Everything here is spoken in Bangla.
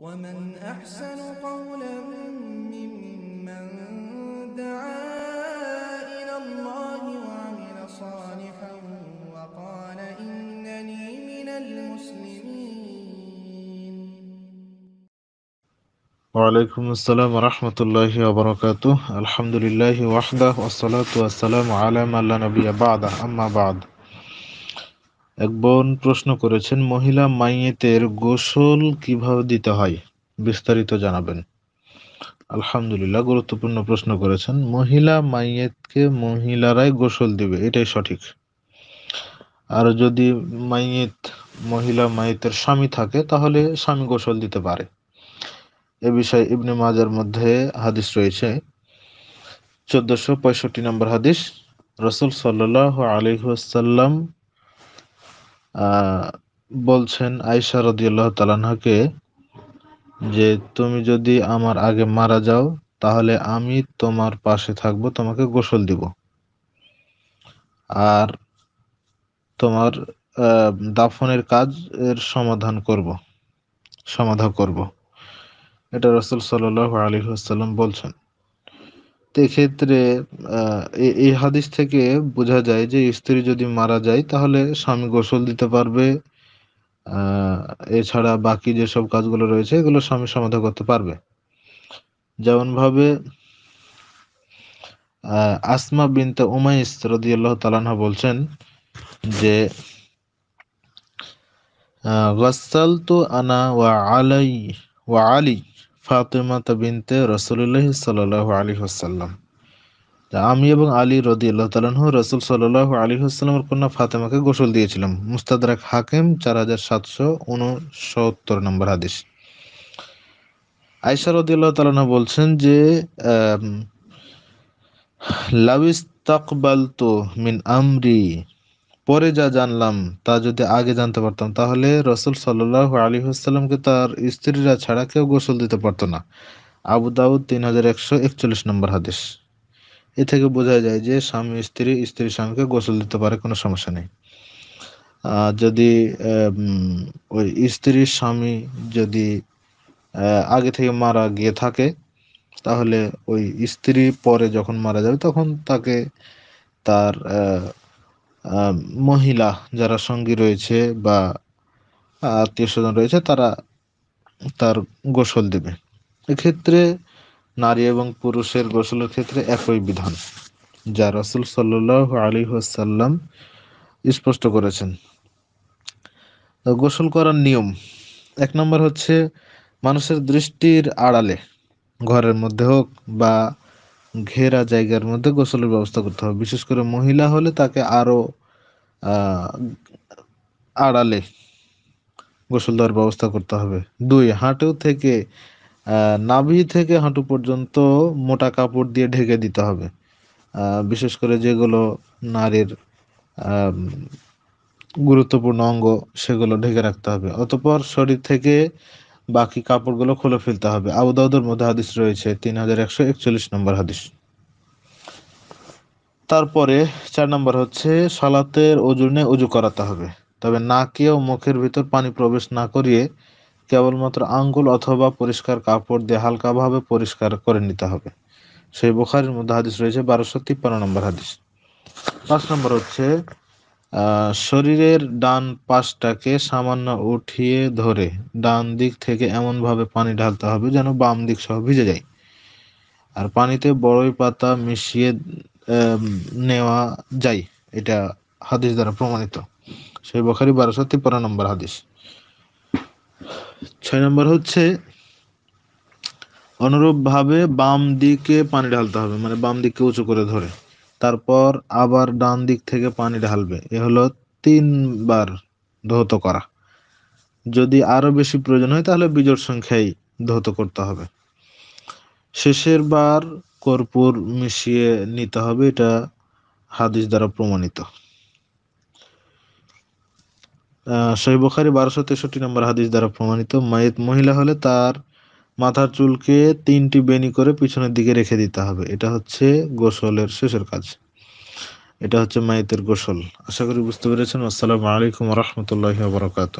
ومن أحسن قولا ممن دعا إلى الله وعمل صالحا وقال إنني من المسلمين وعليكم السلام ورحمة الله وبركاته الحمد لله وحده والصلاة والسلام على من لا نبي بعده أما بعد এক বোন প্রশ্ন করেছেন মহিলা মাইয়েতের গোসল কিভাবে দিতে হয় বিস্তারিত জানাবেন আলহামদুলিল্লাহ গুরুত্বপূর্ণ প্রশ্ন করেছেন মহিলা মাইয়েতকে মহিলারাই গোসল দিবে এটাই সঠিক আর যদি মাইয়েত মহিলা মাইয়েতের স্বামী থাকে তাহলে স্বামী গোসল দিতে পারে এ বিষয়ে ইবনে মাজার মধ্যে হাদিস রয়েছে চোদ্দশো পঁয়ষট্টি নম্বর হাদিস রসুল সাল্লাহ আলহ্লাম বলছেন আয়সা রদিয়াল্লাহ তালানহাকে যে তুমি যদি আমার আগে মারা যাও তাহলে আমি তোমার পাশে থাকব তোমাকে গোসল দিব আর তোমার দাফনের কাজ এর সমাধান করব সমাধা করব এটা রসুল সাল্লাহ আলী আসাল্লাম বলছেন এক্ষেত্রে এই হাদিস থেকে বোঝা যায় যে স্ত্রী যদি মারা যায় তাহলে স্বামী গোসল দিতে পারবে এছাড়া বাকি যেসব কাজগুলো রয়েছে এগুলো স্বামী সমাধা করতে পারবে যেমনভাবে আসমা বিনতে উমাইস রদিয়াল্লাহ তালানহা বলছেন যে গসাল তো আনা ওয়া আলাই ওয়া আলী ফাতেমাতা বিনতে রসুল্লাহ সাল্লাহ আলী হাসাল্লাম আমি এবং আলী রদি আল্লাহ তালাহ রসুল সাল্লাহ আলী হাসাল্লামের কন্যা ফাতেমাকে গোসল দিয়েছিলাম মুস্তাদরাক হাকিম চার হাজার সাতশো উনসত্তর নম্বর হাদিস আয়সা রদি আল্লাহ তালাহ বলছেন যে লাভিস তাকবাল তো মিন আমরি পরে যা জানলাম তা যদি আগে জানতে পারতাম তাহলে রসুল সাল্লাহ আলী হাসাল্লামকে তার স্ত্রীরা ছাড়া কেউ গোসল দিতে পারতো না আবু দাউদ তিন হাজার একশো একচল্লিশ নম্বর হাদিস এ থেকে বোঝা যায় যে স্বামী স্ত্রী স্ত্রী স্বামীকে গোসল দিতে পারে কোনো সমস্যা নেই যদি ওই স্ত্রীর স্বামী যদি আগে থেকে মারা গিয়ে থাকে তাহলে ওই স্ত্রী পরে যখন মারা যাবে তখন তাকে তার মহিলা যারা সঙ্গী রয়েছে বা আত্মীয় স্বজন রয়েছে তারা তার গোসল দেবে এক্ষেত্রে নারী এবং পুরুষের গোসলের ক্ষেত্রে একই বিধান যা রাসুল সাল্লাহ আলী হাসাল্লাম স্পষ্ট করেছেন গোসল করার নিয়ম এক নম্বর হচ্ছে মানুষের দৃষ্টির আড়ালে ঘরের মধ্যে হোক বা ঘেরা জায়গার মধ্যে গোসলের ব্যবস্থা করতে হবে বিশেষ করে মহিলা হলে তাকে আরও আড়ালে গোসল দেওয়ার ব্যবস্থা করতে হবে দুই হাঁটু থেকে নাভি থেকে হাঁটু পর্যন্ত মোটা কাপড় দিয়ে ঢেকে দিতে হবে বিশেষ করে যেগুলো নারীর গুরুত্বপূর্ণ অঙ্গ সেগুলো ঢেকে রাখতে হবে অতপর শরীর থেকে বাকি কাপড়গুলো খুলে ফেলতে হবে আবু দাউদের মধ্যে হাদিস রয়েছে তিন হাজার একশো একচল্লিশ নম্বর হাদিস তারপরে চার নম্বর হচ্ছে সালাতের ওজনে উজু করাতে হবে তবে না ও মুখের ভিতর পানি প্রবেশ না করিয়ে কেবলমাত্র আঙ্গুল অথবা পরিষ্কার কাপড় দিয়ে হালকাভাবে পরিষ্কার করে নিতে হবে সেই বোখারের মধ্যে হাদিস রয়েছে বারোশো তিপ্পান্ন নম্বর হাদিস পাঁচ নম্বর হচ্ছে শরীরের ডান পাশটাকে সামান্য উঠিয়ে ধরে ডান দিক থেকে এমনভাবে পানি ঢালতে হবে যেন বাম দিক সহ ভিজে যায় আর পানিতে বড়ই পাতা মিশিয়ে নেওয়া যায় এটা হাদিস দ্বারা প্রমাণিত সেই বখারি বারোশো তিপ্পান্ন নম্বর হাদিস ছয় নম্বর হচ্ছে অনুরূপভাবে বাম দিকে পানি ঢালতে হবে মানে বাম দিককে উঁচু করে ধরে তারপর আবার ডান দিক থেকে পানি ঢালবে এ হলো তিনবার ধৌত করা যদি আরো বেশি প্রয়োজন হয় তাহলে বিজোড় সংখ্যায় ধৌত করতে হবে শেষের বার কর্পূর মিশিয়ে নিতে হবে এটা হাদিস দ্বারা প্রমাণিত সহিবুখারি বারোশো তেষট্টি নম্বর হাদিস দ্বারা প্রমাণিত মায়ের মহিলা হলে তার মাথার চুলকে তিনটি বেনি করে পিছনের দিকে রেখে দিতে হবে এটা হচ্ছে গোসলের শেষের কাজ এটা হচ্ছে মায়েতের গোসল আশা করি বুঝতে পেরেছেন আসসালামু আলাইকুম রহমতুল্লাহ বরকাত